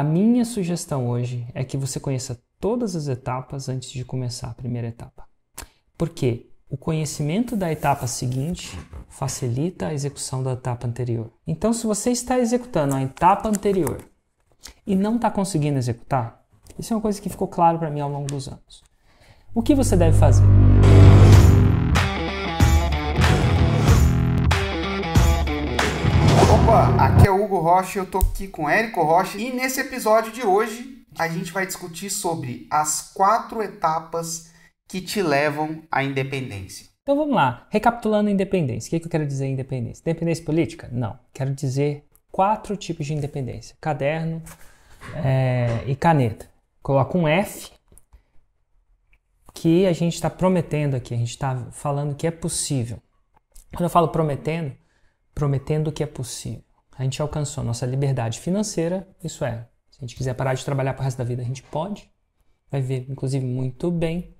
A minha sugestão hoje é que você conheça todas as etapas antes de começar a primeira etapa. Porque o conhecimento da etapa seguinte facilita a execução da etapa anterior. Então, se você está executando a etapa anterior e não está conseguindo executar, isso é uma coisa que ficou claro para mim ao longo dos anos. O que você deve fazer? Opa, aqui é o Hugo Rocha, eu tô aqui com Érico Rocha e nesse episódio de hoje a gente vai discutir sobre as quatro etapas que te levam à independência. Então vamos lá, recapitulando independência. O que, é que eu quero dizer independência? Independência política? Não. Quero dizer quatro tipos de independência: caderno é, e caneta. Coloca um F que a gente está prometendo aqui, a gente está falando que é possível. Quando eu falo prometendo, prometendo que é possível. A gente alcançou nossa liberdade financeira, isso é, se a gente quiser parar de trabalhar para o resto da vida, a gente pode. Vai ver, inclusive, muito bem.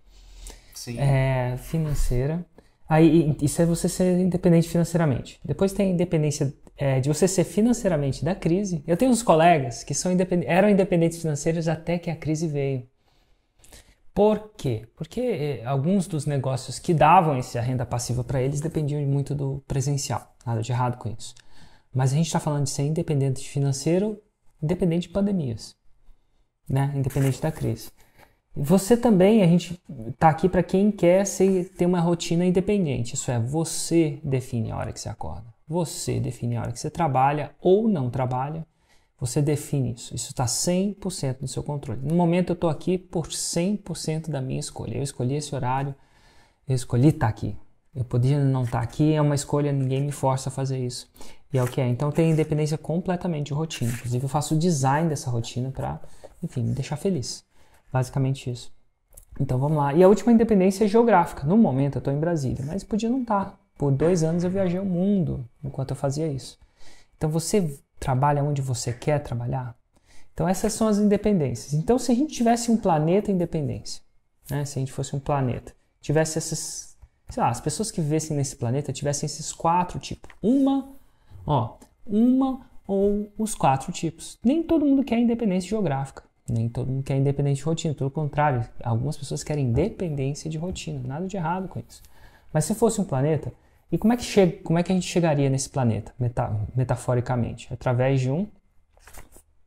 Sim. É, financeira. Aí, isso é você ser independente financeiramente. Depois tem a independência é, de você ser financeiramente da crise. Eu tenho uns colegas que são independ... eram independentes financeiros até que a crise veio. Por quê? Porque eh, alguns dos negócios que davam essa renda passiva para eles dependiam muito do presencial. Nada de errado com isso. Mas a gente está falando de ser independente financeiro, independente de pandemias, né? independente da crise. Você também, a gente está aqui para quem quer ser, ter uma rotina independente. Isso é, você define a hora que você acorda, você define a hora que você trabalha ou não trabalha, você define isso. Isso está 100% no seu controle. No momento eu estou aqui por 100% da minha escolha. Eu escolhi esse horário, eu escolhi estar tá aqui. Eu podia não estar tá aqui, é uma escolha, ninguém me força a fazer isso. E é o que é. Então tem independência completamente de rotina. Inclusive eu faço o design dessa rotina para, enfim, me deixar feliz. Basicamente isso. Então vamos lá. E a última independência é geográfica. No momento eu estou em Brasília, mas podia não estar. Tá. Por dois anos eu viajei o mundo enquanto eu fazia isso. Então você trabalha onde você quer trabalhar? Então, essas são as independências. Então, se a gente tivesse um planeta independência, né? se a gente fosse um planeta, tivesse essas, sei lá, as pessoas que vivessem nesse planeta tivessem esses quatro tipos. Uma, ó, uma ou os quatro tipos. Nem todo mundo quer independência geográfica, nem todo mundo quer independência de rotina, pelo contrário, algumas pessoas querem dependência de rotina, nada de errado com isso. Mas se fosse um planeta, e como é que, chega, como é que a gente chegaria nesse planeta, meta, metaforicamente? Através de um,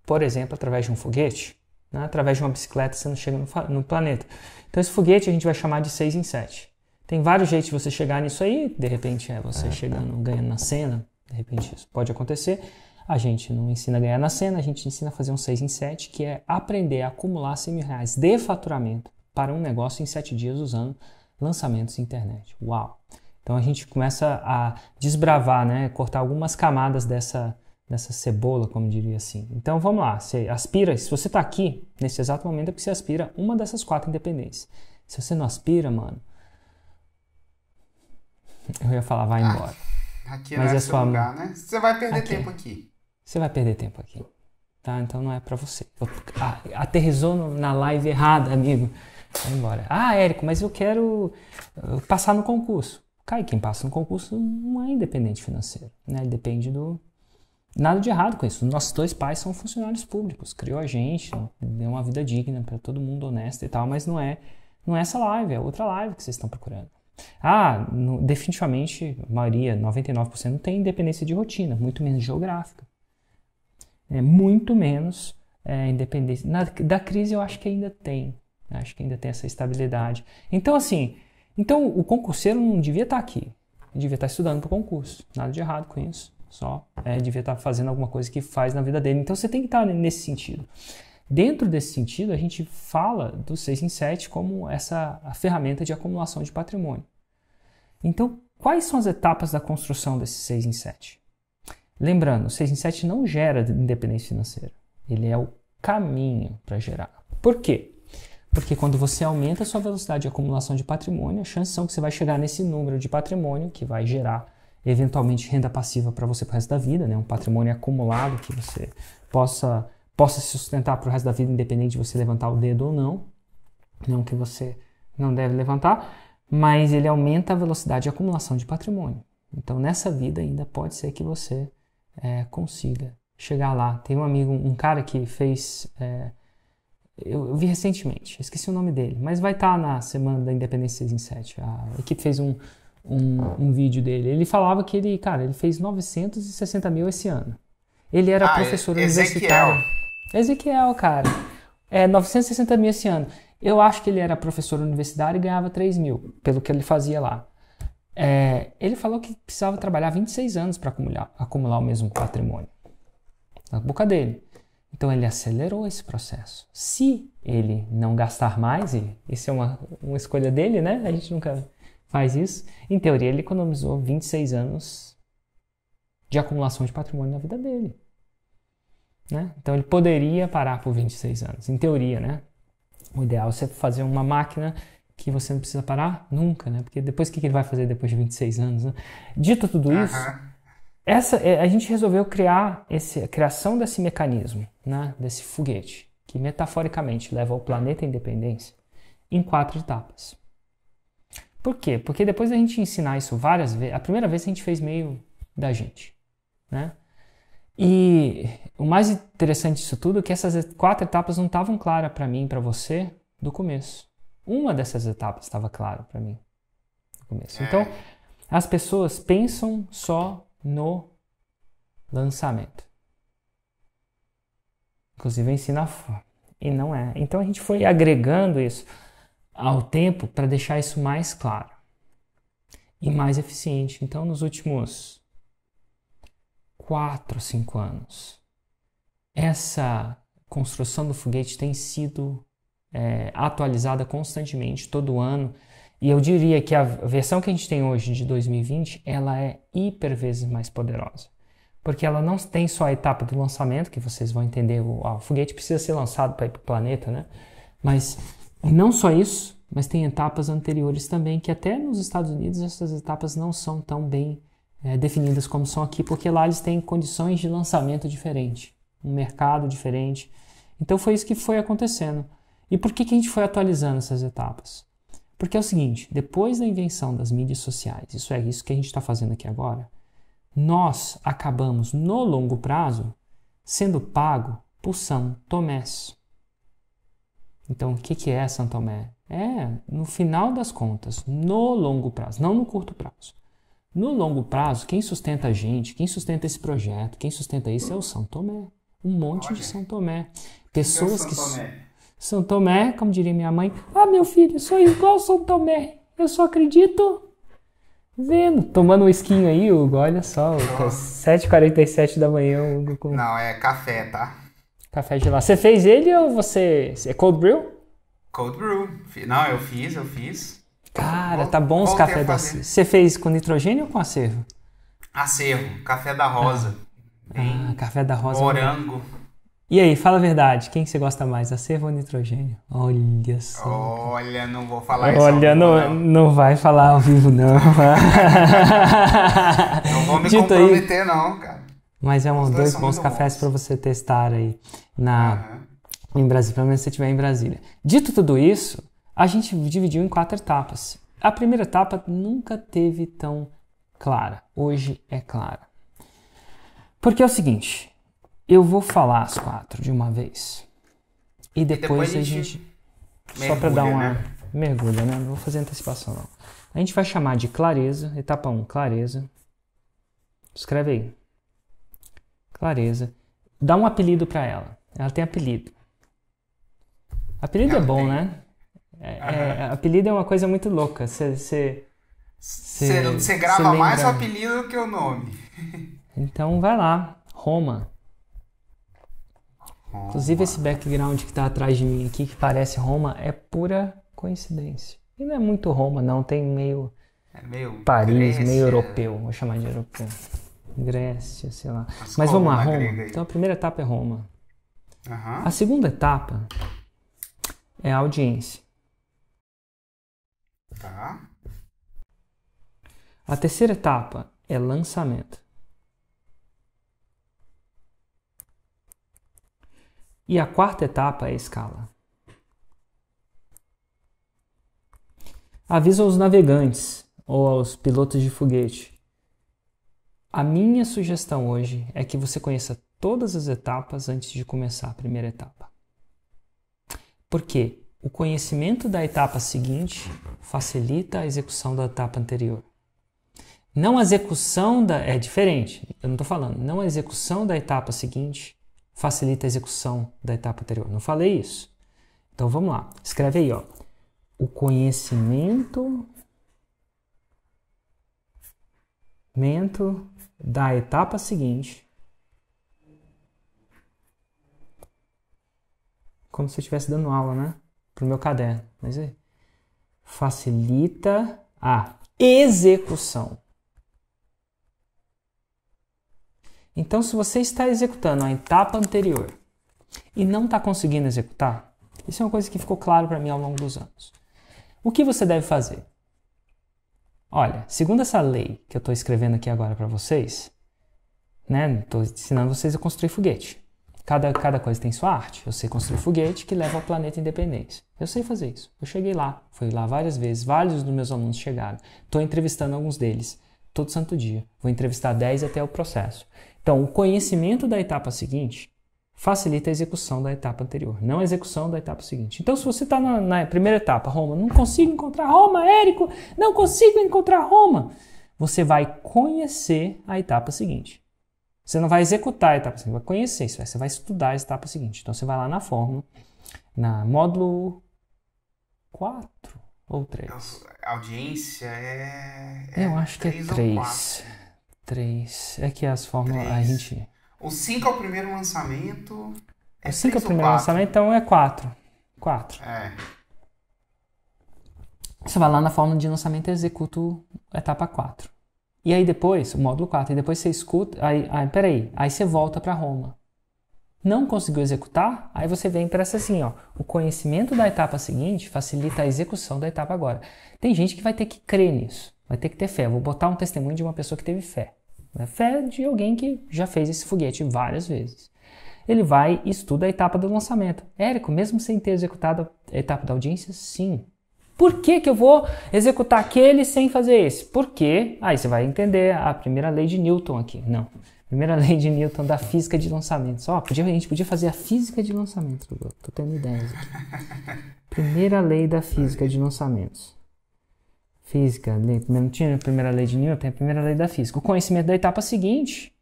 por exemplo, através de um foguete? Né? Através de uma bicicleta você não chega no, no, planeta. Então esse foguete a gente vai chamar de 6 em 7. Tem vários jeitos de você chegar nisso aí, de repente é você é, chegando, é. ganhando na cena, de repente isso pode acontecer. A gente não ensina a ganhar na cena, a gente ensina a fazer um 6 em 7, que é aprender a acumular 100 mil reais de faturamento para um negócio em 7 dias usando lançamentos de internet. Uau! Então a gente começa a desbravar, né? cortar algumas camadas dessa, dessa cebola, como diria assim. Então vamos lá, você aspira, se você está aqui nesse exato momento é porque você aspira uma dessas quatro independências. Se você não aspira, mano, eu ia falar vai ah, embora. Ah, aqui é Mas é sua... lugar, né? Você vai perder aqui. É. tempo aqui. Você vai perder tempo aqui. Tá? Então não é para você. Ah, aterrizou na live errada, amigo. Vai embora. Ah, Érico, mas eu quero uh, passar no concurso cai. Quem passa no concurso não é independente financeiro, né? Ele depende do. Nada de errado com isso. Nossos dois pais são funcionários públicos, criou a gente, deu uma vida digna para todo mundo, honesto e tal, mas não é, não é essa live, é outra live que vocês estão procurando. Ah, no, definitivamente, a maioria, 99%, não tem independência de rotina, muito menos geográfica. É, muito menos é, independência. Na, da crise eu acho que ainda tem. Né? Acho que ainda tem essa estabilidade. Então, assim, então, o concurseiro não devia estar tá aqui. Ele devia estar tá estudando para o concurso. Nada de errado com isso. Só é, devia estar tá fazendo alguma coisa que faz na vida dele. Então, você tem que estar nesse sentido. Dentro desse sentido, a gente fala do 6 em 7 como essa ferramenta de acumulação de patrimônio. Então, quais são as etapas da construção desse 6 em 7? Lembrando, o 6 em 7 não gera independência financeira. Ele é o caminho para gerar. Por quê? Porque quando você aumenta a sua velocidade de acumulação de patrimônio, a chance são que você vai chegar nesse número de patrimônio que vai gerar eventualmente renda passiva para você para o resto da vida, né? um patrimônio acumulado que você possa, possa se sustentar para o resto da vida, independente de você levantar o dedo ou não. Não que você não deve levantar, mas ele aumenta a velocidade de acumulação de patrimônio. Então, nessa vida ainda pode ser que você é, consiga chegar lá. Tem um amigo, um cara que fez. É, eu, eu vi recentemente, esqueci o nome dele, mas vai estar tá na semana da Independência 6 em 7. A equipe fez um, um, um, vídeo dele. Ele falava que ele, cara, ele fez 960 mil esse ano. Ele era ah, é professor e, universitário. Ezequiel, cara. É, 960 mil esse ano. Eu acho que ele era professor universitário e ganhava 3 mil, pelo que ele fazia lá. É, ele falou que precisava trabalhar 26 anos para acumular, acumular o mesmo patrimônio. Na boca dele. Então ele acelerou esse processo. Se ele não gastar mais, e isso é uma, uma escolha dele, né? A gente nunca faz isso. Em teoria, ele economizou 26 anos de acumulação de patrimônio na vida dele. Né? Então ele poderia parar por 26 anos, em teoria, né? O ideal é você fazer uma máquina que você não precisa parar nunca, né? Porque depois o que ele vai fazer depois de 26 anos? Né? Dito tudo isso, uh -huh. Essa, é, a gente resolveu criar esse, a criação desse mecanismo, né, desse foguete, que metaforicamente leva o planeta à independência, em quatro etapas. Por quê? Porque depois da gente ensinar isso várias vezes, a primeira vez a gente fez meio da gente, né? E o mais interessante disso tudo é que essas quatro etapas não estavam claras para mim, para você, do começo. Uma dessas etapas estava clara para mim do começo. É. Então, as pessoas pensam só no lançamento. Inclusive ensina a forma. E não é. Então a gente foi agregando isso ao tempo para deixar isso mais claro e mais eficiente. Então, nos últimos quatro, cinco anos, essa construção do foguete tem sido é, atualizada constantemente, todo ano. E eu diria que a versão que a gente tem hoje de 2020, ela é hiper vezes mais poderosa. Porque ela não tem só a etapa do lançamento, que vocês vão entender, o, ah, o foguete precisa ser lançado para ir para o planeta, né? Mas não só isso, mas tem etapas anteriores também, que até nos Estados Unidos essas etapas não são tão bem é, definidas como são aqui, porque lá eles têm condições de lançamento diferente, um mercado diferente. Então foi isso que foi acontecendo. E por que, que a gente foi atualizando essas etapas? Porque é o seguinte: depois da invenção das mídias sociais, isso é isso que a gente está fazendo aqui agora, nós acabamos no longo prazo sendo pago por São Tomé. Então, o que, que é São Tomé? É, no final das contas, no longo prazo, não no curto prazo. No longo prazo, quem sustenta a gente, quem sustenta esse projeto, quem sustenta isso é o São Tomé. Um monte Olha. de São Tomé. Pessoas que. É São Tomé? São Tomé, como diria minha mãe, ah, meu filho, eu sou igual São Tomé, eu só acredito vendo, tomando um esquinho aí, Hugo, olha só, Hugo, 7h47 da manhã, Hugo. Com... Não, é café, tá? Café gelado. Você fez ele ou você... É cold brew? Cold brew. Não, eu fiz, eu fiz. Cara, tá bom os cafés da... Você fez com nitrogênio ou com acervo? Acervo, café da rosa. Ah, ah café da rosa. É morango. E aí, fala a verdade, quem que você gosta mais, acervo ou nitrogênio? Olha só. Olha, não vou falar isso. Olha, não, não, vai falar ao vivo, não. não vou me Dito comprometer, aí. não, cara. Mas é uns dois, bons cafés para você testar aí na, uhum. em Brasília, pelo menos se você estiver em Brasília. Dito tudo isso, a gente dividiu em quatro etapas. A primeira etapa nunca teve tão clara. Hoje é clara. Porque é o seguinte, eu vou falar as quatro de uma vez. E depois, e depois a gente. só para dar uma. Né? Mergulha, né? Não vou fazer antecipação, não. A gente vai chamar de clareza, etapa 1, um, clareza. Escreve aí. Clareza. Dá um apelido para ela. Ela tem apelido. Apelido é ela é bom, tem. né? É, é, apelido é uma coisa muito louca. Você grava mais o apelido que o nome. Então vai lá. Roma. Roma. Inclusive esse background que está atrás de mim aqui, que parece Roma, é pura coincidência. E não é muito Roma, não. Tem meio, é meio Paris, Grécia. meio europeu. Vou chamar de europeu. Grécia, sei lá. As Mas vamos lá, Roma. Então a primeira etapa é Roma. Uhum. A segunda etapa é a audiência. Tá. A terceira etapa é lançamento. E a quarta etapa é a escala. Avisa aos navegantes ou aos pilotos de foguete. A minha sugestão hoje é que você conheça todas as etapas antes de começar a primeira etapa. Porque o conhecimento da etapa seguinte facilita a execução da etapa anterior. Não a execução da. É diferente, eu não estou falando. Não a execução da etapa seguinte facilita a execução da etapa anterior. Não falei isso. Então vamos lá. Escreve aí, ó. O conhecimento da etapa seguinte, como se eu estivesse dando aula, né? Para o meu caderno. Mas é, facilita a execução Então, se você está executando a etapa anterior e não está conseguindo executar, isso é uma coisa que ficou claro para mim ao longo dos anos. O que você deve fazer? Olha, segundo essa lei que eu estou escrevendo aqui agora para vocês, né? Estou ensinando vocês a construir foguete. Cada, cada coisa tem sua arte. Eu sei construir foguete que leva ao planeta independência. Eu sei fazer isso. Eu cheguei lá, fui lá várias vezes, vários dos meus alunos chegaram. Estou entrevistando alguns deles todo santo dia. Vou entrevistar 10 até o processo. Então, o conhecimento da etapa seguinte facilita a execução da etapa anterior, não a execução da etapa seguinte. Então, se você está na, na, primeira etapa, Roma, não consigo encontrar Roma, Érico, não consigo encontrar Roma, você vai conhecer a etapa seguinte. Você não vai executar a etapa seguinte, vai conhecer isso, você vai estudar a etapa seguinte. Então, você vai lá na fórmula, na módulo 4 ou 3. A audiência é. é Eu acho que é 3. 3. É que as fórmulas. A gente. O 5 é o primeiro lançamento. É o 5 é o primeiro quatro? lançamento, então é 4. 4. É. Você vai lá na fórmula de lançamento e executa a etapa 4. E aí depois, o módulo 4, e depois você escuta. Aí, aí peraí, aí você volta para Roma. Não conseguiu executar? Aí você vem para essa assim, ó. O conhecimento da etapa seguinte facilita a execução da etapa agora. Tem gente que vai ter que crer nisso, vai ter que ter fé. vou botar um testemunho de uma pessoa que teve fé. É fé de alguém que já fez esse foguete várias vezes. Ele vai e estuda a etapa do lançamento. Érico, mesmo sem ter executado a etapa da audiência, sim. Por que, que eu vou executar aquele sem fazer esse? Porque, aí você vai entender a primeira lei de Newton aqui. Não, primeira lei de Newton da física de lançamentos. Ó, podia, a gente podia fazer a física de lançamentos. Tô tendo ideias aqui. Primeira lei da física de lançamentos física, né? não tinha a primeira lei de Newton, tem a primeira lei da física. O conhecimento da etapa seguinte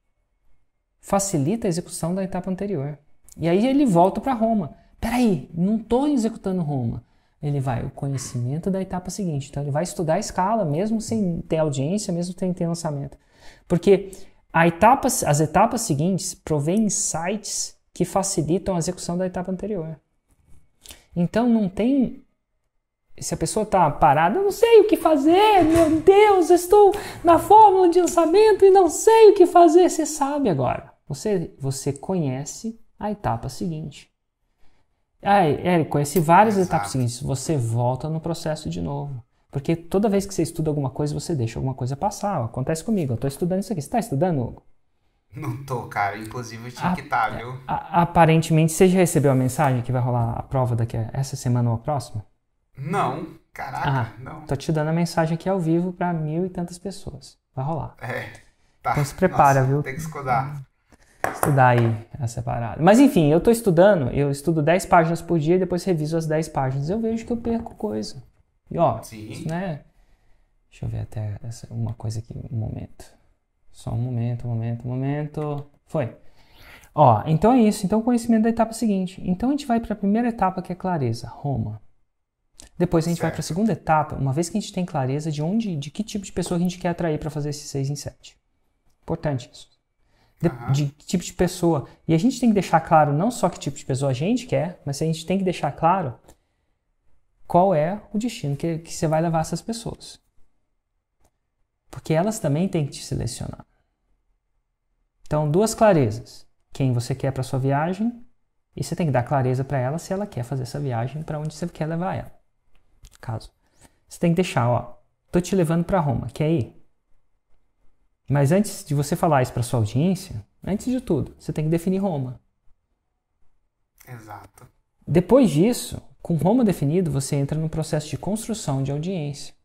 facilita a execução da etapa anterior. E aí ele volta para Roma. Peraí, não estou executando Roma. Ele vai, o conhecimento da etapa seguinte. Então ele vai estudar a escala, mesmo sem ter audiência, mesmo sem ter lançamento. Porque a etapa, as etapas seguintes provêm insights que facilitam a execução da etapa anterior. Então não tem se a pessoa está parada, eu não sei o que fazer, meu Deus, estou na fórmula de lançamento e não sei o que fazer. Você sabe agora. Você, você conhece a etapa seguinte. Ai, ah, Eric, é, conheci várias Exato. etapas seguintes. Você volta no processo de novo. Porque toda vez que você estuda alguma coisa, você deixa alguma coisa passar. Acontece comigo, eu estou estudando isso aqui. Você está estudando, Hugo? Não tô, cara. Inclusive eu tinha a, que estar, tá, ah, viu? A, aparentemente, você já recebeu a mensagem que vai rolar a prova daqui a essa semana ou a próxima? Não. Caraca, ah, não. Tô te dando a mensagem aqui ao vivo para mil e tantas pessoas. Vai rolar. É. Tá. Então se prepara, Nossa, viu? Tem que estudar. Estudar aí a separada. Mas enfim, eu tô estudando, eu estudo 10 páginas por dia e depois reviso as 10 páginas. Eu vejo que eu perco coisa. E ó, Sim. isso né? Deixa eu ver até essa, uma coisa aqui, um momento. Só um momento, um momento, um momento. Foi. Ó, então é isso. Então, o conhecimento da etapa seguinte. Então, a gente vai para a primeira etapa que é clareza, Roma. Depois a gente certo. vai para a segunda etapa, uma vez que a gente tem clareza de onde, de que tipo de pessoa a gente quer atrair para fazer esse 6 em 7. Importante isso. De, uhum. de, que tipo de pessoa. E a gente tem que deixar claro não só que tipo de pessoa a gente quer, mas a gente tem que deixar claro qual é o destino que, que você vai levar essas pessoas. Porque elas também têm que te selecionar. Então, duas clarezas. Quem você quer para sua viagem e você tem que dar clareza para ela se ela quer fazer essa viagem para onde você quer levar ela caso. Você tem que deixar, ó, tô te levando para Roma, quer ir? Mas antes de você falar isso para sua audiência, antes de tudo, você tem que definir Roma. Exato. Depois disso, com Roma definido, você entra no processo de construção de audiência.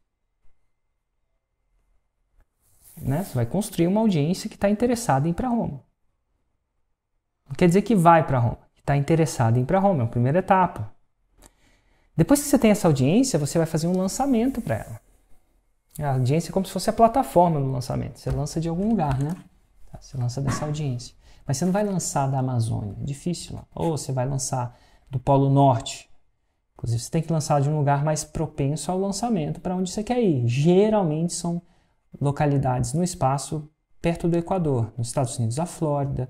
Né? Você vai construir uma audiência que está interessada em ir para Roma. Não quer dizer que vai para Roma, que está interessada em ir para Roma, é a primeira etapa. Depois que você tem essa audiência, você vai fazer um lançamento para ela. A audiência é como se fosse a plataforma do lançamento. Você lança de algum lugar, né? Tá, você lança dessa audiência. Mas você não vai lançar da Amazônia, é difícil. Ou você vai lançar do Polo Norte. Inclusive, você tem que lançar de um lugar mais propenso ao lançamento para onde você quer ir. Geralmente são localidades no espaço perto do Equador, nos Estados Unidos, a Flórida,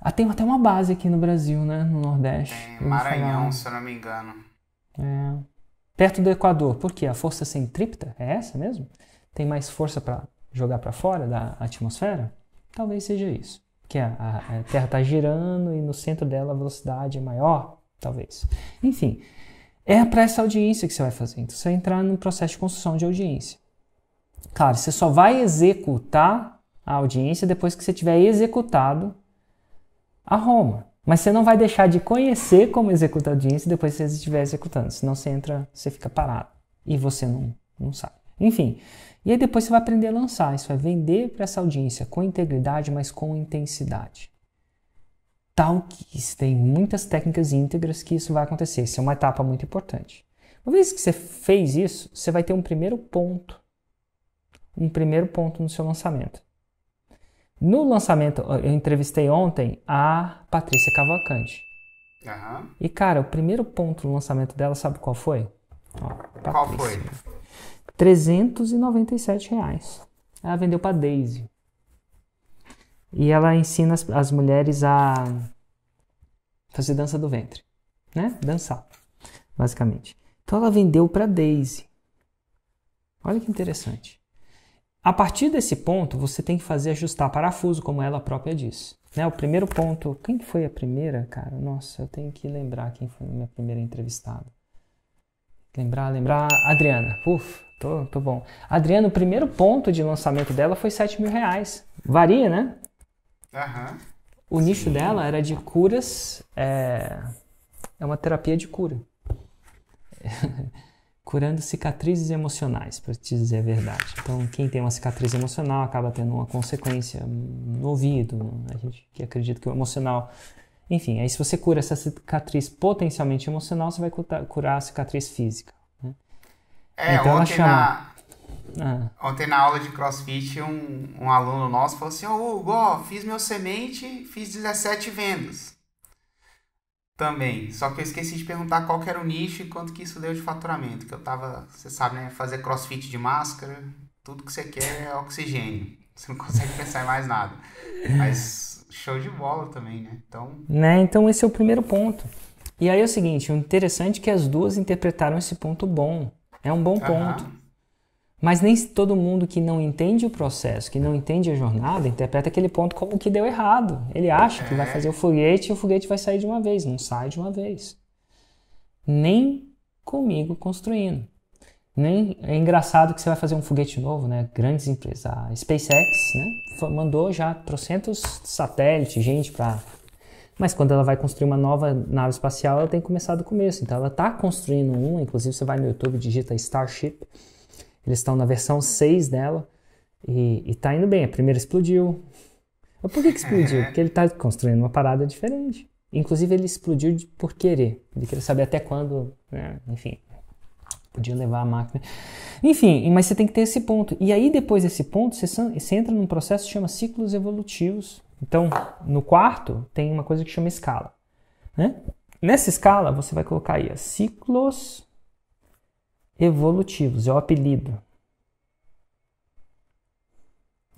ah, tem até uma base aqui no Brasil, né? No Nordeste. Tem, Maranhão, se eu não me engano. É. Perto do Equador. Por quê? A força centrípeta é essa mesmo? Tem mais força para jogar para fora da atmosfera? Talvez seja isso. Que a, a, a Terra está girando e no centro dela a velocidade é maior? Talvez. Enfim, é para essa audiência que você vai fazer. Então você vai entrar no processo de construção de audiência. Claro, você só vai executar a audiência depois que você tiver executado a Roma. Mas você não vai deixar de conhecer como executa a audiência depois que você estiver executando. Senão você entra, você fica parado e você não, não sabe. Enfim, e aí depois você vai aprender a lançar. Isso é vender para essa audiência com integridade, mas com intensidade. Tal que tem muitas técnicas íntegras que isso vai acontecer. Isso é uma etapa muito importante. Uma vez que você fez isso, você vai ter um primeiro ponto. Um primeiro ponto no seu lançamento. No lançamento, eu entrevistei ontem a Patrícia Cavalcante. Uhum. E, cara, o primeiro ponto do lançamento dela, sabe qual foi? Ó, qual foi? 397 reais. Ela vendeu pra Daisy. E ela ensina as, as mulheres a fazer dança do ventre, né? Dançar, basicamente. Então ela vendeu para Daisy. Olha que interessante. A partir desse ponto, você tem que fazer ajustar parafuso, como ela própria disse. Né, o primeiro ponto, quem foi a primeira, cara? Nossa, eu tenho que lembrar quem foi a minha primeira entrevistada. Lembrar, lembrar. Adriana. Uf, tô, tô bom. Adriana, o primeiro ponto de lançamento dela foi 7 mil reais. Varia, né? Aham. O Sim. nicho dela era de curas. É, é uma terapia de cura curando cicatrizes emocionais, para te dizer a verdade. Então, quem tem uma cicatriz emocional acaba tendo uma consequência no ouvido, a gente que acredita que o emocional. Enfim, aí se você cura essa cicatriz potencialmente emocional, você vai curar a cicatriz física. Né? É, então, ontem, chama... na... Ah. ontem na aula de crossfit, um, um aluno nosso falou assim: Ô oh, Hugo, ó, fiz meu semente, fiz 17 vendas. Também. Só que eu esqueci de perguntar qual era o nicho e quanto que isso deu de faturamento. Que eu tava, você sabe, né? Fazer crossfit de máscara, tudo que você quer é oxigênio. Você não consegue pensar em mais nada. Mas show de bola também, né? Então... né? então esse é o primeiro ponto. E aí é o seguinte, o interessante é que as duas interpretaram esse ponto bom. É um bom ponto. Uhum. Mas nem todo mundo que não entende o processo, que não entende a jornada, interpreta aquele ponto como que deu errado. Ele acha que vai é. fazer o foguete e o foguete vai sair de uma vez. Não sai de uma vez. Nem comigo construindo. Nem, é engraçado que você vai fazer um foguete novo, né? Grandes empresas. A SpaceX né? mandou já trocentos satélites, gente, para. Mas quando ela vai construir uma nova nave espacial, ela tem que começar do começo. Então ela está construindo uma, inclusive você vai no YouTube, digita Starship eles estão na versão 6 dela e, e tá indo bem. A primeira explodiu. Mas por que, que explodiu? Porque ele tá construindo uma parada diferente. Inclusive, ele explodiu por querer. Ele queria saber até quando, né? enfim. Podia levar a máquina. Enfim, mas você tem que ter esse ponto. E aí, depois desse ponto, você, você entra num processo que chama ciclos evolutivos. Então, no quarto, tem uma coisa que chama escala. Né? Nessa escala, você vai colocar aí ciclos evolutivos, é o apelido.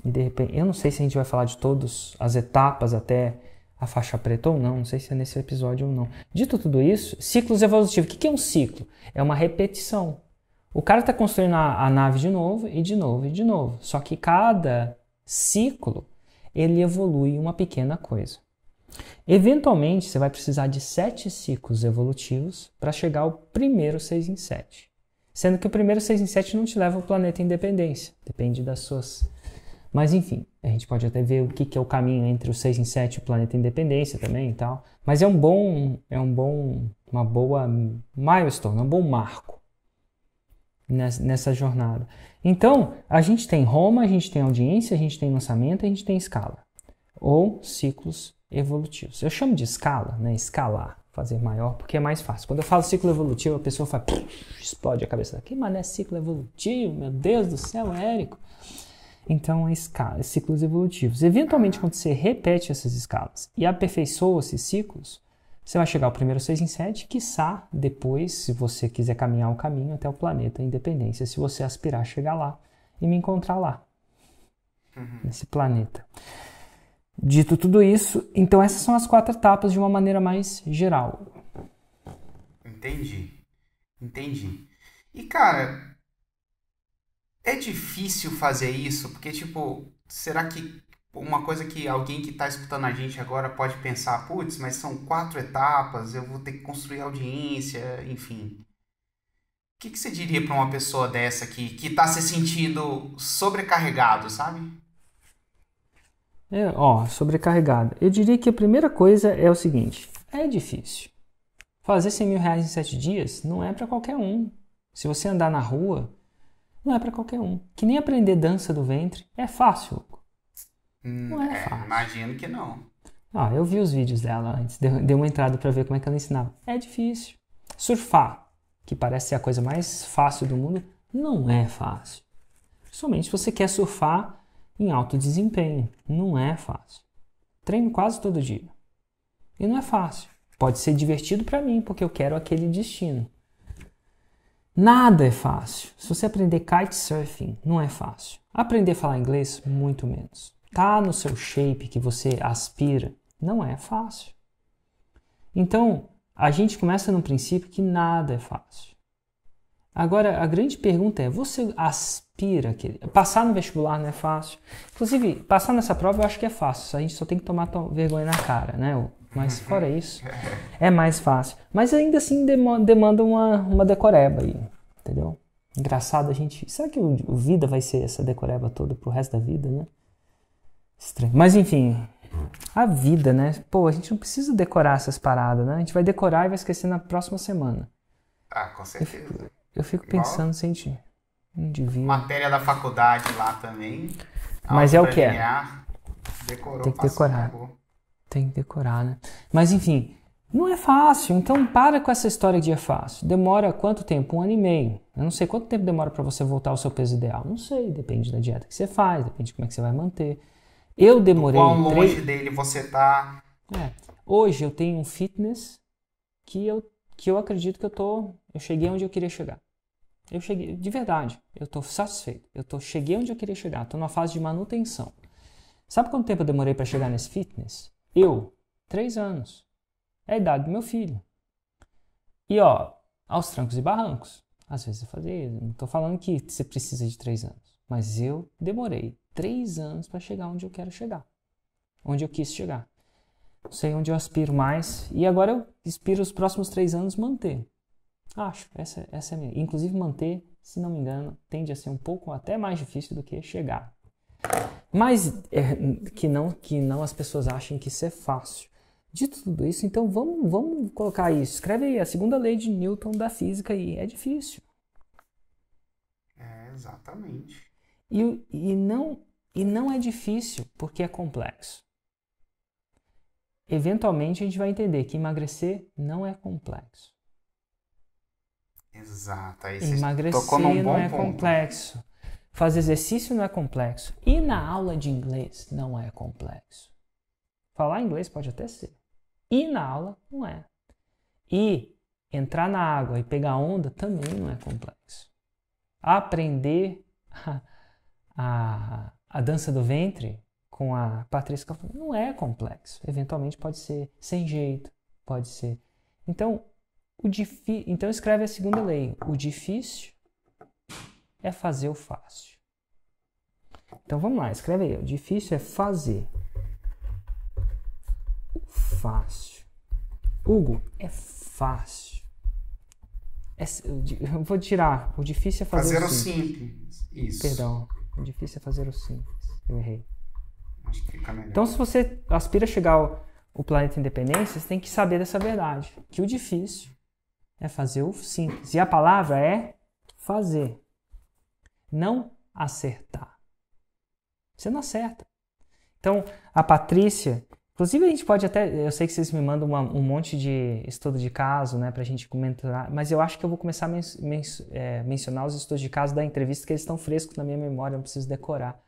E de repente, eu não sei se a gente vai falar de todas as etapas até a faixa preta ou não, não sei se é nesse episódio ou não. Dito tudo isso, ciclos evolutivos. O que é um ciclo? É uma repetição. O cara está construindo a, a nave de novo e de novo e de novo. Só que cada ciclo ele evolui uma pequena coisa. Eventualmente, você vai precisar de sete ciclos evolutivos para chegar ao primeiro seis em sete Sendo que o primeiro 6 em 7 não te leva ao planeta independência. Depende das suas. Mas enfim, a gente pode até ver o que, que é o caminho entre o 6 em 7 e o planeta independência também e tal. Mas é um bom. É um bom. Uma boa milestone, é um bom marco nessa jornada. Então, a gente tem Roma, a gente tem audiência, a gente tem lançamento, a gente tem escala. Ou ciclos evolutivos. Eu chamo de escala, né? Escalar fazer maior, porque é mais fácil. Quando eu falo ciclo evolutivo, a pessoa fala, explode a cabeça. Que mané ciclo evolutivo? Meu Deus do céu, Érico. Então, é escalas, é ciclos evolutivos. Eventualmente, quando você repete essas escalas e aperfeiçoa esses ciclos, você vai chegar ao primeiro 6 em 7, quiçá depois, se você quiser caminhar o caminho até o planeta independência, se você aspirar a chegar lá e me encontrar lá, uhum. nesse planeta. Dito tudo isso, então essas são as quatro etapas de uma maneira mais geral. Entendi. Entendi. E cara, é difícil fazer isso, porque tipo, será que uma coisa que alguém que está escutando a gente agora pode pensar, putz, mas são quatro etapas, eu vou ter que construir audiência, enfim. O que, que você diria para uma pessoa dessa que que está se sentindo sobrecarregado, sabe? É, ó, sobrecarregado. Eu diria que a primeira coisa é o seguinte: é difícil. Fazer 100 mil reais em 7 dias não é para qualquer um. Se você andar na rua, não é para qualquer um. Que nem aprender dança do ventre é fácil. Hum, não é, é fácil. Imagino que não. Ah, eu vi os vídeos dela antes, dei uma entrada para ver como é que ela ensinava. É difícil. Surfar, que parece ser a coisa mais fácil do mundo, não é fácil. Somente se você quer surfar em alto desempenho. Não é fácil. Treino quase todo dia. E não é fácil. Pode ser divertido para mim, porque eu quero aquele destino. Nada é fácil. Se você aprender kitesurfing, não é fácil. Aprender a falar inglês, muito menos. Tá no seu shape que você aspira, não é fácil. Então, a gente começa no princípio que nada é fácil. Agora, a grande pergunta é: você aspira? pira, Passar no vestibular não é fácil. Inclusive, passar nessa prova eu acho que é fácil. A gente só tem que tomar vergonha na cara, né? Mas uhum. fora isso, é mais fácil. Mas ainda assim demanda uma, uma decoreba aí, entendeu? Engraçado a gente... Será que o, o vida vai ser essa decoreba toda pro resto da vida, né? Estranho. Mas enfim, a vida, né? Pô, a gente não precisa decorar essas paradas, né? A gente vai decorar e vai esquecer na próxima semana. Ah, com certeza. Eu fico, eu fico pensando sentindo. Indivíduo. Matéria da faculdade lá também. Mas é o que é. Decorou, Tem que decorar. Passou. Tem que decorar, né? Mas enfim, não é fácil. Então para com essa história de é fácil. Demora quanto tempo? Um ano e meio. Eu não sei quanto tempo demora para você voltar ao seu peso ideal. Não sei, depende da dieta que você faz, depende de como é que você vai manter. Eu demorei. Quão longe três... dele você tá? É. Hoje eu tenho um fitness que eu, que eu acredito que eu tô. Eu cheguei onde eu queria chegar. Eu cheguei, de verdade, eu estou satisfeito. Eu tô, cheguei onde eu queria chegar, estou numa fase de manutenção. Sabe quanto tempo eu demorei para chegar nesse fitness? Eu, três anos. É a idade do meu filho. E ó, aos trancos e barrancos. Às vezes eu fazia, não estou falando que você precisa de três anos, mas eu demorei três anos para chegar onde eu quero chegar, onde eu quis chegar. Sei onde eu aspiro mais e agora eu aspiro os próximos três anos manter. Acho, essa, essa é a minha. Inclusive, manter, se não me engano, tende a ser um pouco até mais difícil do que chegar. Mas é, que, não, que não as pessoas achem que isso é fácil. Dito tudo isso, então vamos, vamos colocar isso. Escreve aí a segunda lei de Newton da física aí. É difícil. É, exatamente. E, e, não, e não é difícil porque é complexo. Eventualmente a gente vai entender que emagrecer não é complexo. Exato. Aí Emagrecer não é ponto. complexo. Fazer exercício não é complexo. E na aula de inglês não é complexo. Falar inglês pode até ser. E na aula não é. E entrar na água e pegar onda também não é complexo. Aprender a, a, a dança do ventre com a Patrícia não é complexo. Eventualmente pode ser sem jeito, pode ser. Então, o difi... Então escreve a segunda lei. O difícil é fazer o fácil. Então vamos lá, escreve aí. O difícil é fazer o fácil. Hugo, é fácil. É, eu vou tirar. O difícil é fazer, fazer o simples. simples. Isso. Perdão. O difícil é fazer o simples. Eu errei. Acho que fica melhor. Então, se você aspira a chegar ao, ao planeta independência, você tem que saber dessa verdade. Que o difícil é fazer o simples. E a palavra é fazer. Não acertar. Você não acerta. Então, a Patrícia, inclusive a gente pode até, eu sei que vocês me mandam uma, um monte de estudo de caso, né, pra gente comentar, mas eu acho que eu vou começar a men men é, mencionar os estudos de caso da entrevista, que eles estão frescos na minha memória, eu não preciso decorar.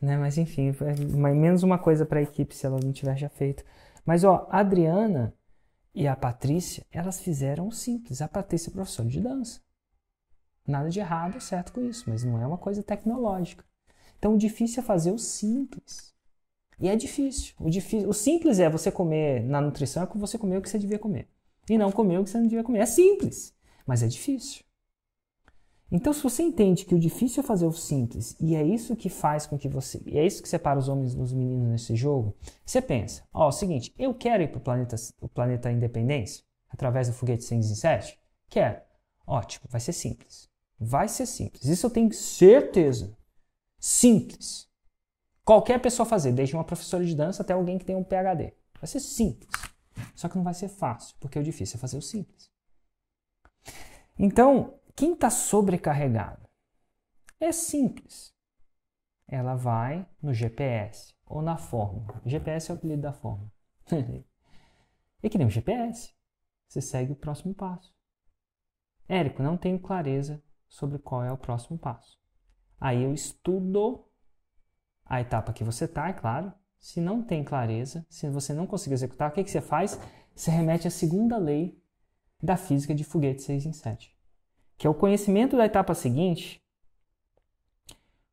Né? Mas enfim, é menos uma coisa para a equipe se ela não tiver já feito. Mas ó, a Adriana, e a Patrícia, elas fizeram o simples. A Patrícia é professora de dança. Nada de errado, certo com isso, mas não é uma coisa tecnológica. Então, o difícil é fazer o simples. E é difícil. O, difícil. o simples é você comer na nutrição, é você comer o que você devia comer. E não comer o que você não devia comer. É simples, mas é difícil. Então, se você entende que o difícil é fazer o simples e é isso que faz com que você. E é isso que separa os homens dos meninos nesse jogo, você pensa: ó, oh, é o seguinte, eu quero ir para planeta, o planeta Independência através do foguete 607? Quero. Ótimo, vai ser simples. Vai ser simples. Isso eu tenho certeza. Simples. Qualquer pessoa fazer, desde uma professora de dança até alguém que tem um PhD. Vai ser simples. Só que não vai ser fácil, porque o difícil é fazer o simples. Então, quem está sobrecarregado? É simples. Ela vai no GPS ou na fórmula. GPS é o apelido da fórmula. é que nem o GPS. Você segue o próximo passo. Érico, não tenho clareza sobre qual é o próximo passo. Aí eu estudo a etapa que você está, é claro. Se não tem clareza, se você não conseguir executar, o que, que você faz? Você remete à segunda lei da física de foguete 6 em 7 que é o conhecimento da etapa seguinte.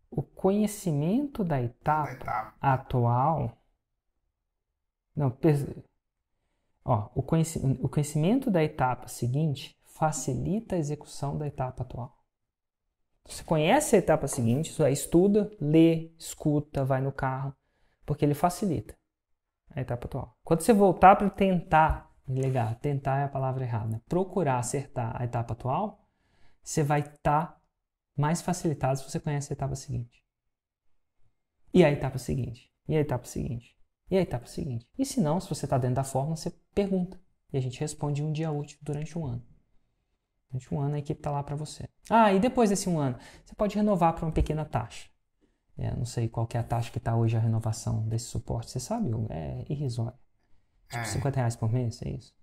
O conhecimento da etapa, etapa. atual. Não, ó, o, conheci, o conhecimento da etapa seguinte facilita a execução da etapa atual. Você conhece a etapa seguinte, você estuda, lê, escuta, vai no carro, porque ele facilita a etapa atual. Quando você voltar para tentar, legal, tentar é a palavra errada, procurar acertar a etapa atual, você vai estar tá mais facilitado se você conhece a etapa seguinte. E a etapa seguinte. E a etapa seguinte. E a etapa seguinte. E se não, se você está dentro da forma, você pergunta. E a gente responde um dia útil durante um ano. Durante um ano a equipe está lá para você. Ah, e depois desse um ano, você pode renovar para uma pequena taxa. É, não sei qual é a taxa que está hoje a renovação desse suporte. Você sabe? É irrisório. Tipo, 50 é. reais por mês, é isso?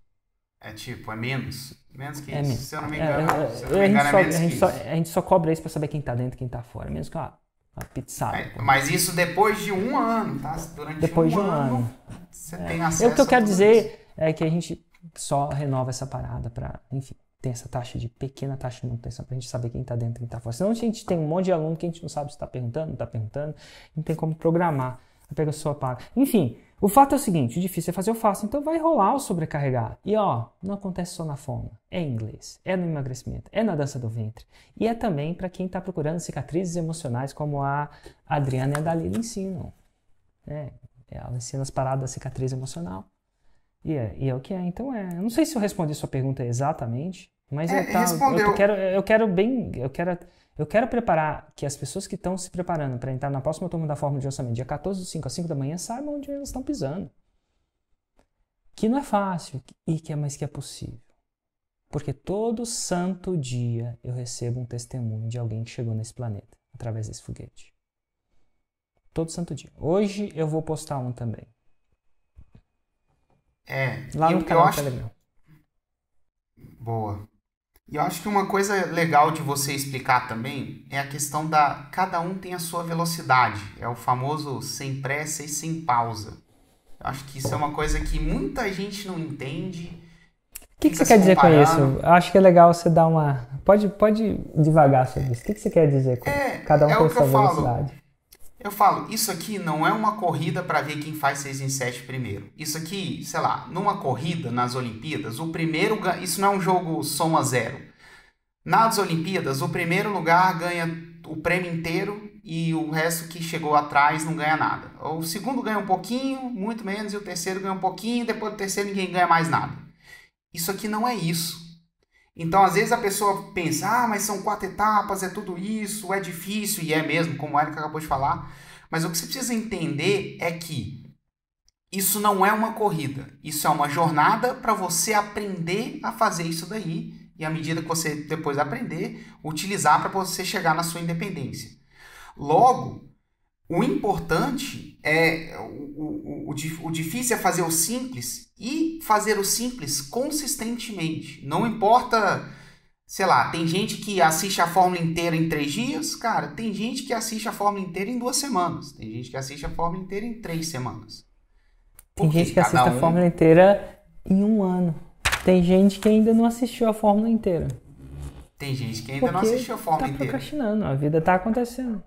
É tipo, é menos. Menos que é isso. Menos. Se eu não me engano, a gente só cobra isso pra saber quem tá dentro e quem tá fora. Menos que a uma pizzada. É, mas isso depois de um ano, tá? Durante depois um de um ano, ano. Você é. tem acesso. É, o que eu quero dizer isso. é que a gente só renova essa parada pra, enfim, tem essa taxa de pequena taxa de manutenção pra gente saber quem tá dentro e quem tá fora. Senão a gente tem um monte de aluno que a gente não sabe se tá perguntando, não tá perguntando, não tem como programar. A pessoa paga. Enfim. O fato é o seguinte, difícil é fazer, eu faço. Então vai rolar o sobrecarregar. E ó, não acontece só na fome. É em inglês, é no emagrecimento, é na dança do ventre. E é também para quem está procurando cicatrizes emocionais, como a Adriana e a Dalila ensinam. É, ela ensina as paradas da cicatriz emocional. E é, e é o que é. Então é. Eu não sei se eu respondi sua pergunta exatamente, mas é, eu, tá, eu, eu, quero, eu quero bem. Eu quero eu quero preparar que as pessoas que estão se preparando para entrar na próxima turma da Fórmula de Orçamento, dia 14 5 às 5 da manhã, saibam onde elas estão pisando. Que não é fácil, e que é, mais que é possível. Porque todo santo dia eu recebo um testemunho de alguém que chegou nesse planeta, através desse foguete. Todo santo dia. Hoje eu vou postar um também. É. Lá no eu, canal eu acho... Telegram. Boa. E eu acho que uma coisa legal de você explicar também é a questão da cada um tem a sua velocidade. É o famoso sem pressa e sem pausa. Eu acho que isso é uma coisa que muita gente não entende. O que, que você quer dizer com isso? Eu acho que é legal você dar uma. Pode, pode devagar sobre isso. O que, que você quer dizer com é, cada um é tem sua velocidade? Falo. Eu falo, isso aqui não é uma corrida para ver quem faz 6 em 7 primeiro. Isso aqui, sei lá, numa corrida nas Olimpíadas, o primeiro. Isso não é um jogo soma zero. Nas Olimpíadas, o primeiro lugar ganha o prêmio inteiro e o resto que chegou atrás não ganha nada. O segundo ganha um pouquinho, muito menos, e o terceiro ganha um pouquinho, depois do terceiro ninguém ganha mais nada. Isso aqui não é isso. Então, às vezes a pessoa pensa, ah, mas são quatro etapas, é tudo isso, é difícil, e é mesmo, como o Eric acabou de falar. Mas o que você precisa entender é que isso não é uma corrida, isso é uma jornada para você aprender a fazer isso daí e à medida que você depois aprender, utilizar para você chegar na sua independência. Logo, o importante é o, o, o, o difícil é fazer o simples e fazer o simples consistentemente. Não importa, sei lá, tem gente que assiste a fórmula inteira em três dias, cara, tem gente que assiste a fórmula inteira em duas semanas, tem gente que assiste a fórmula inteira em três semanas. Porque tem gente que assiste um... a fórmula inteira em um ano. Tem gente que ainda não assistiu a fórmula inteira. Tem gente que ainda Porque não assistiu a fórmula tá inteira. Tá procrastinando, a vida tá acontecendo.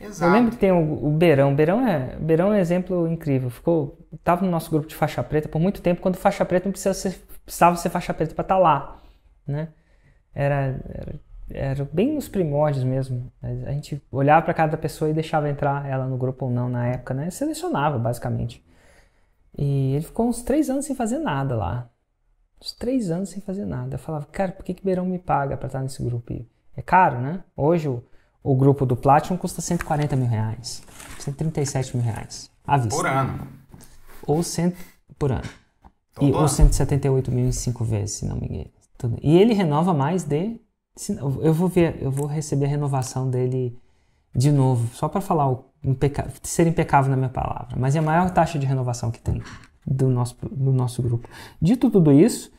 Exato. Eu lembro que tem o, o Beirão. Beirão é, Beirão é um exemplo incrível. Ficou, tava no nosso grupo de faixa preta por muito tempo, quando faixa preta não precisava ser, precisava ser faixa preta para estar tá lá, né? Era, era, era, bem nos primórdios mesmo. A gente olhava para cada pessoa e deixava entrar ela no grupo ou não na época, né? Selecionava basicamente. E ele ficou uns três anos sem fazer nada lá. Uns três anos sem fazer nada. Eu falava, cara, por que que Beirão me paga para estar tá nesse grupo? É caro, né? Hoje o o grupo do Platinum custa 140 mil reais, 137 mil reais à vista. Por ano. Ou cento, por ano. Todo e, ano. Ou 178 mil em cinco vezes, se não me engano. E ele renova mais de. Eu vou ver, eu vou receber a renovação dele de novo, só para falar o ser impecável na minha palavra. Mas é a maior taxa de renovação que tem do nosso, do nosso grupo. Dito tudo isso,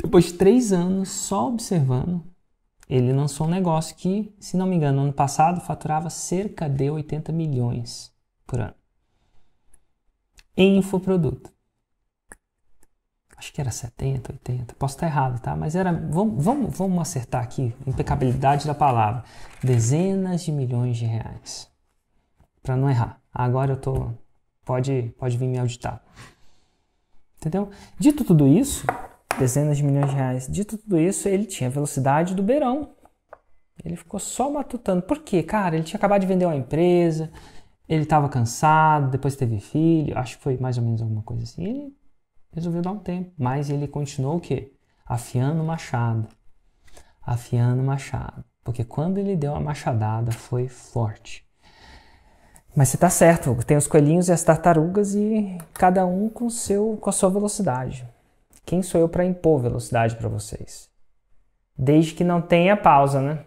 depois de três anos só observando, ele lançou um negócio que, se não me engano, ano passado faturava cerca de 80 milhões por ano. Em infoproduto. Acho que era 70, 80, posso estar errado, tá? Mas era. Vamos, vamos, vamos acertar aqui, impecabilidade da palavra. Dezenas de milhões de reais. Para não errar. Agora eu tô. Pode, pode vir me auditar. Entendeu? Dito tudo isso, dezenas de milhões de reais. Dito tudo isso, ele tinha a velocidade do beirão. Ele ficou só matutando. Por quê? Cara, ele tinha acabado de vender uma empresa, ele estava cansado, depois teve filho, acho que foi mais ou menos alguma coisa assim. Ele resolveu dar um tempo, mas ele continuou o quê? Afiando o machado. Afiando o machado. Porque quando ele deu a machadada, foi forte. Mas você está certo, tem os coelhinhos e as tartarugas e cada um com, seu, com a sua velocidade. Quem sou eu para impor velocidade para vocês? Desde que não tenha pausa, né?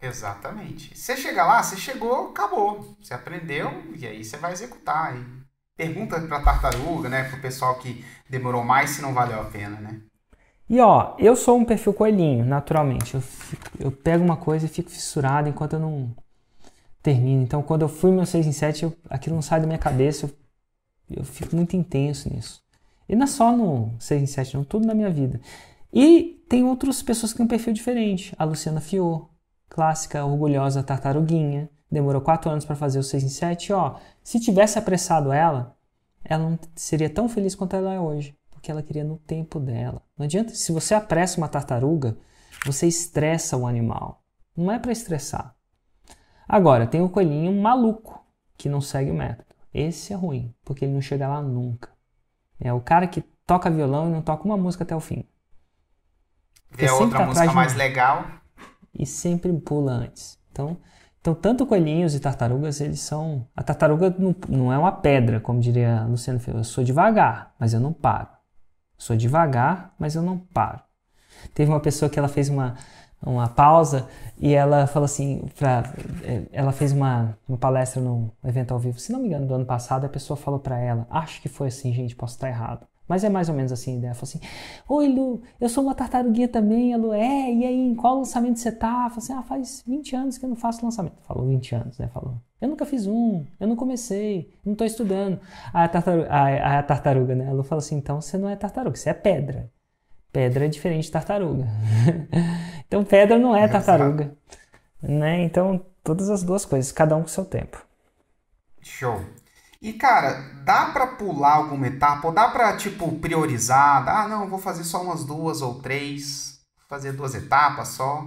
Exatamente. Você chega lá, você chegou, acabou. Você aprendeu e aí você vai executar. E pergunta para tartaruga, né, o pessoal que demorou mais se não valeu a pena, né? E ó, eu sou um perfil coelhinho, naturalmente. Eu, fico, eu pego uma coisa e fico fissurado enquanto eu não termino. Então, quando eu fui meu 6 em 7, aquilo não sai da minha cabeça. Eu, eu fico muito intenso nisso. E não é só no 6 em 7, não, tudo na minha vida. E tem outras pessoas que têm um perfil diferente. A Luciana Fiô, clássica, orgulhosa, tartaruguinha, demorou 4 anos para fazer o 6 em 7. Ó, se tivesse apressado ela, ela não seria tão feliz quanto ela é hoje, porque ela queria no tempo dela. Não adianta, se você apressa uma tartaruga, você estressa o animal. Não é para estressar. Agora, tem o coelhinho maluco que não segue o método. Esse é ruim, porque ele não chega lá nunca. É o cara que toca violão e não toca uma música até o fim. Porque Vê a outra tá música mais um... legal. E sempre pula antes. Então, então, tanto coelhinhos e tartarugas, eles são. A tartaruga não, não é uma pedra, como diria Luciano Feio. Eu sou devagar, mas eu não paro. sou devagar, mas eu não paro. Teve uma pessoa que ela fez uma uma pausa e ela falou assim, é, ela fez uma, uma palestra num evento ao vivo, se não me engano, do ano passado, a pessoa falou para ela, acho que foi assim, gente, posso estar errado. Mas é mais ou menos assim a ideia. Ela falou assim: Oi, Lu, eu sou uma tartaruguinha também. A Lu, é, e aí, em qual lançamento você tá? falou assim: Ah, faz 20 anos que eu não faço lançamento. Falou 20 anos, né? Falou. Eu nunca fiz um, eu não comecei, não tô estudando. A tartaruga, a, a tartaruga né? A Lu falou assim: Então você não é tartaruga, você é pedra. Pedra é diferente de tartaruga. então, pedra não é, é tartaruga. Né? Então, todas as duas coisas, cada um com seu tempo. Show. E, cara, dá para pular alguma etapa? Ou dá para, tipo, priorizar? Ah, não, vou fazer só umas duas ou três. Fazer duas etapas só.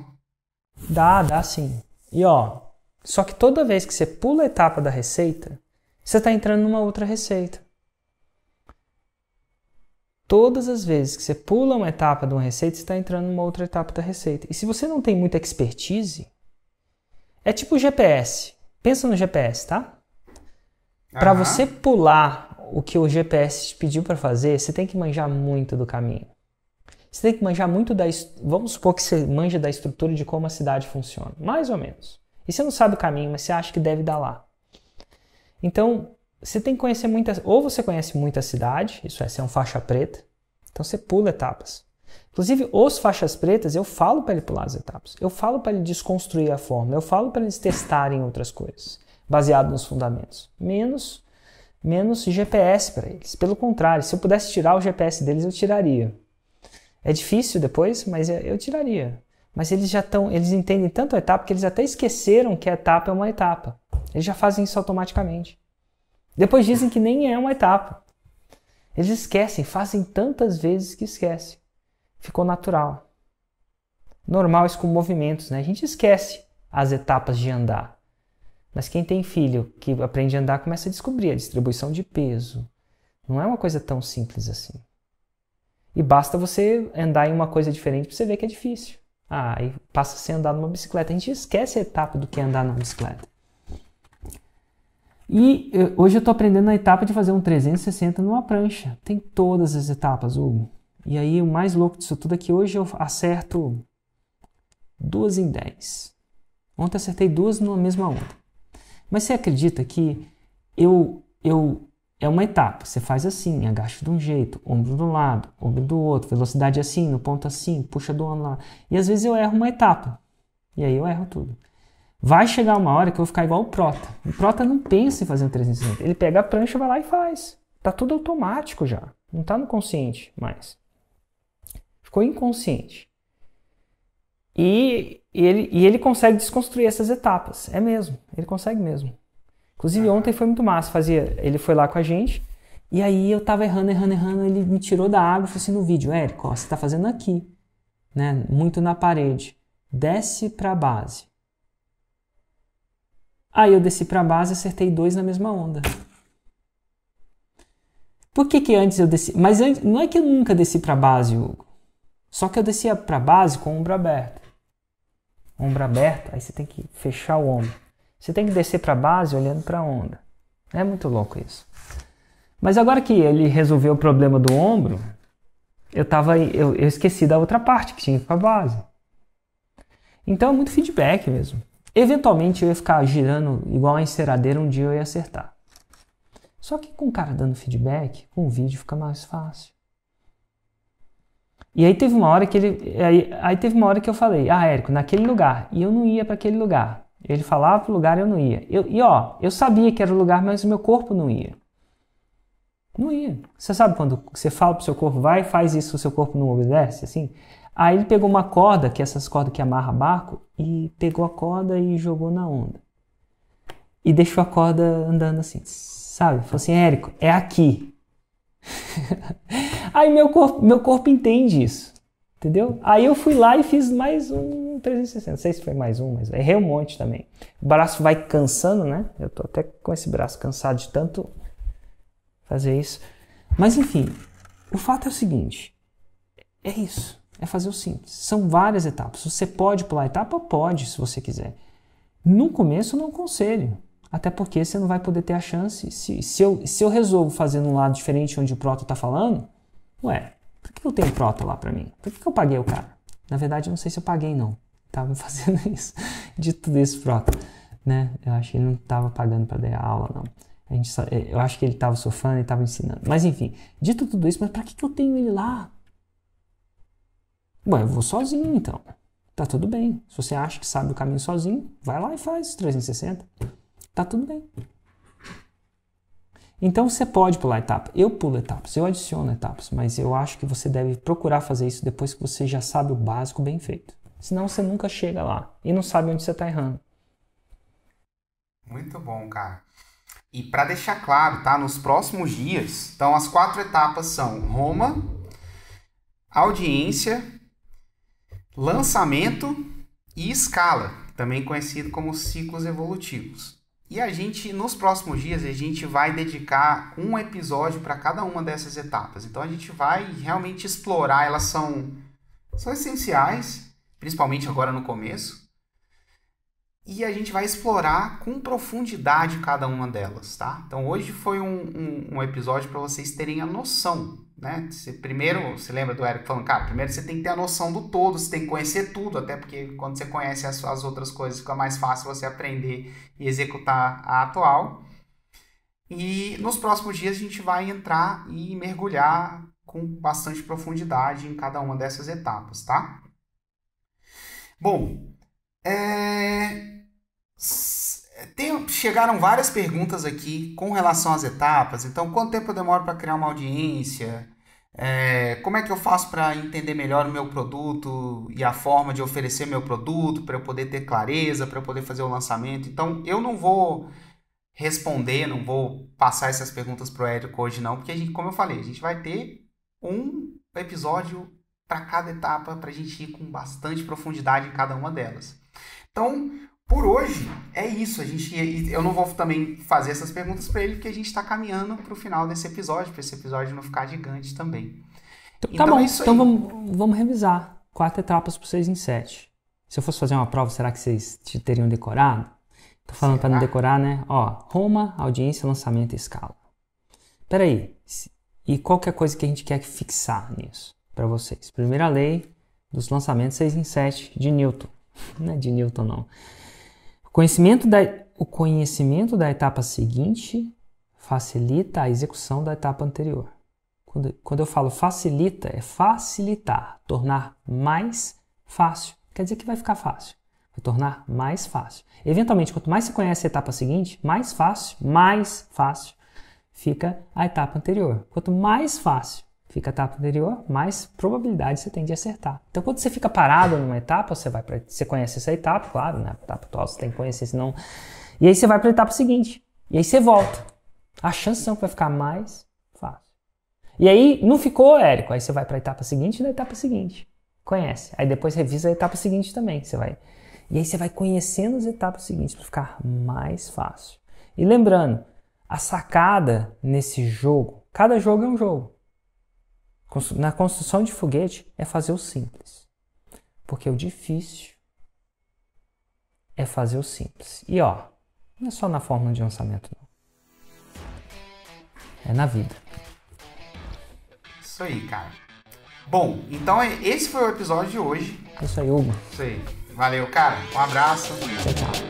Dá, dá sim. E, ó, só que toda vez que você pula a etapa da receita, você está entrando numa outra receita. Todas as vezes que você pula uma etapa de uma receita, você está entrando numa outra etapa da receita. E se você não tem muita expertise, é tipo o GPS. Pensa no GPS, tá? Para você pular o que o GPS te pediu para fazer, você tem que manjar muito do caminho. Você tem que manjar muito da. Vamos supor que você manja da estrutura de como a cidade funciona, mais ou menos. E você não sabe o caminho, mas você acha que deve dar lá. Então, você tem que conhecer muitas, ou você conhece muita cidade, isso é ser é um faixa preta, então você pula etapas. Inclusive, os faixas pretas, eu falo para ele pular as etapas, eu falo para ele desconstruir a fórmula, eu falo para eles testarem outras coisas, baseado nos fundamentos. Menos menos GPS para eles. Pelo contrário, se eu pudesse tirar o GPS deles, eu tiraria. É difícil depois, mas é, eu tiraria. Mas eles já estão, eles entendem tanto a etapa que eles até esqueceram que a etapa é uma etapa. Eles já fazem isso automaticamente. Depois dizem que nem é uma etapa. Eles esquecem, fazem tantas vezes que esquece. Ficou natural. Normal isso com movimentos, né? A gente esquece as etapas de andar. Mas quem tem filho que aprende a andar começa a descobrir a distribuição de peso. Não é uma coisa tão simples assim. E basta você andar em uma coisa diferente para você ver que é difícil. Ah, e passa a ser andar numa bicicleta. A gente esquece a etapa do que é andar numa bicicleta. E eh, hoje eu estou aprendendo a etapa de fazer um 360 numa prancha. Tem todas as etapas, Hugo. E aí o mais louco disso tudo é que hoje eu acerto duas em dez. Ontem acertei duas numa mesma onda. Mas você acredita que eu, eu é uma etapa. Você faz assim, agacha de um jeito, ombro do lado, ombro do outro, velocidade assim, no ponto assim, puxa do ano lá. E às vezes eu erro uma etapa. E aí eu erro tudo. Vai chegar uma hora que eu vou ficar igual o Prota. O Prota não pensa em fazer um 360. Ele pega a prancha, vai lá e faz. Tá tudo automático já. Não tá no consciente mais. Ficou inconsciente. E, ele, e ele consegue desconstruir essas etapas. É mesmo. Ele consegue mesmo. Inclusive, ah. ontem foi muito massa. Fazia, ele foi lá com a gente. E aí eu tava errando, errando, errando. Ele me tirou da água e falou assim no vídeo: Érico, ó, você tá fazendo aqui. Né? Muito na parede. Desce pra base. Aí eu desci para a base e acertei dois na mesma onda. Por que, que antes eu desci? Mas antes, não é que eu nunca desci para a base, Hugo. Só que eu descia para a base com o ombro aberto. Ombro aberto, aí você tem que fechar o ombro. Você tem que descer para a base olhando para a onda. É muito louco isso. Mas agora que ele resolveu o problema do ombro, eu tava eu, eu esqueci da outra parte que tinha para a base. Então é muito feedback mesmo. Eventualmente eu ia ficar girando igual a enceradeira, um dia eu ia acertar. Só que com o cara dando feedback, com o vídeo fica mais fácil. E aí teve uma hora que ele. Aí, aí teve uma hora que eu falei, ah, Érico, naquele lugar. E eu não ia para aquele lugar. Ele falava pro lugar eu não ia. Eu, e ó, eu sabia que era o lugar, mas o meu corpo não ia. Não ia. Você sabe quando você fala pro seu corpo, vai, faz isso, o seu corpo não obedece? Assim, Aí ele pegou uma corda, que é essas cordas que amarra barco, e pegou a corda e jogou na onda. E deixou a corda andando assim, sabe? Falou assim, Érico, é aqui. Aí meu corpo, meu corpo entende isso, entendeu? Aí eu fui lá e fiz mais um 360, não sei se foi mais um, mas errei um monte também. O braço vai cansando, né? Eu tô até com esse braço cansado de tanto fazer isso. Mas enfim, o fato é o seguinte, é isso. É fazer o simples. São várias etapas. Você pode pular etapa? Pode, se você quiser. No começo, não conselho. Até porque você não vai poder ter a chance. Se, se, eu, se eu resolvo fazer num lado diferente onde o proto está falando, ué, por que eu tenho proto lá para mim? Por que eu paguei o cara? Na verdade, eu não sei se eu paguei, não. Estava fazendo isso, de tudo isso proto. Né? Eu acho que ele não estava pagando para dar aula, não. A gente, eh, eu acho que ele estava surfando e estava ensinando. Mas enfim, dito tudo isso, mas para que, que eu tenho ele lá? Ué, eu vou sozinho então. Tá tudo bem. Se você acha que sabe o caminho sozinho, vai lá e faz 360. Tá tudo bem. Então você pode pular etapa. Eu pulo etapas, eu adiciono etapas, mas eu acho que você deve procurar fazer isso depois que você já sabe o básico bem feito. Senão você nunca chega lá e não sabe onde você está errando. Muito bom, cara. E para deixar claro, tá? Nos próximos dias, então as quatro etapas são Roma, audiência, lançamento e escala, também conhecido como ciclos evolutivos. E a gente, nos próximos dias, a gente vai dedicar um episódio para cada uma dessas etapas. Então a gente vai realmente explorar, elas são, são essenciais, principalmente agora no começo, e a gente vai explorar com profundidade cada uma delas, tá? Então hoje foi um, um, um episódio para vocês terem a noção, né? Você, primeiro, você lembra do Eric falando, cara, primeiro você tem que ter a noção do todo, você tem que conhecer tudo, até porque quando você conhece as, as outras coisas fica mais fácil você aprender e executar a atual. E nos próximos dias a gente vai entrar e mergulhar com bastante profundidade em cada uma dessas etapas, tá? Bom, é... Tem... Chegaram várias perguntas aqui com relação às etapas. Então, quanto tempo eu demoro para criar uma audiência? É... Como é que eu faço para entender melhor o meu produto e a forma de oferecer meu produto, para eu poder ter clareza, para eu poder fazer o lançamento? Então, eu não vou responder, não vou passar essas perguntas para o Érico hoje, não, porque, a gente, como eu falei, a gente vai ter um episódio para cada etapa, para a gente ir com bastante profundidade em cada uma delas. Então, por hoje é isso. A gente, eu não vou também fazer essas perguntas para ele, porque a gente está caminhando para o final desse episódio, para esse episódio não ficar gigante também. Então, então tá bom, é então vamos, vamos revisar. Quatro etapas para vocês em sete. Se eu fosse fazer uma prova, será que vocês te teriam decorado? Tô falando para não decorar, né? Ó, Roma, audiência, lançamento e escala. Peraí, e qual que é a coisa que a gente quer fixar nisso para vocês? Primeira lei dos lançamentos 6 em 7 de Newton não é de Newton não. O conhecimento da, o conhecimento da etapa seguinte facilita a execução da etapa anterior. Quando, quando eu falo facilita, é facilitar, tornar mais fácil. Quer dizer que vai ficar fácil. Vai tornar mais fácil. Eventualmente, quanto mais se conhece a etapa seguinte, mais fácil, mais fácil fica a etapa anterior. Quanto mais fácil fica a etapa anterior, mais probabilidade você tem de acertar. Então, quando você fica parado numa etapa, você vai para você conhece essa etapa, claro, né? A etapa atual você tem que conhecer, senão. E aí você vai para a etapa seguinte. E aí você volta. A chance são é que vai ficar mais fácil. E aí não ficou, Érico. Aí você vai para a etapa seguinte e na etapa seguinte. Conhece. Aí depois revisa a etapa seguinte também. Você vai. E aí você vai conhecendo as etapas seguintes para ficar mais fácil. E lembrando, a sacada nesse jogo, cada jogo é um jogo. Na construção de foguete é fazer o simples. Porque o difícil é fazer o simples. E ó, não é só na fórmula de lançamento, não. É na vida. Isso aí, cara. Bom, então é, esse foi o episódio de hoje. É isso aí, Hugo. Isso aí. Valeu, cara. Um abraço. Tchau, tchau.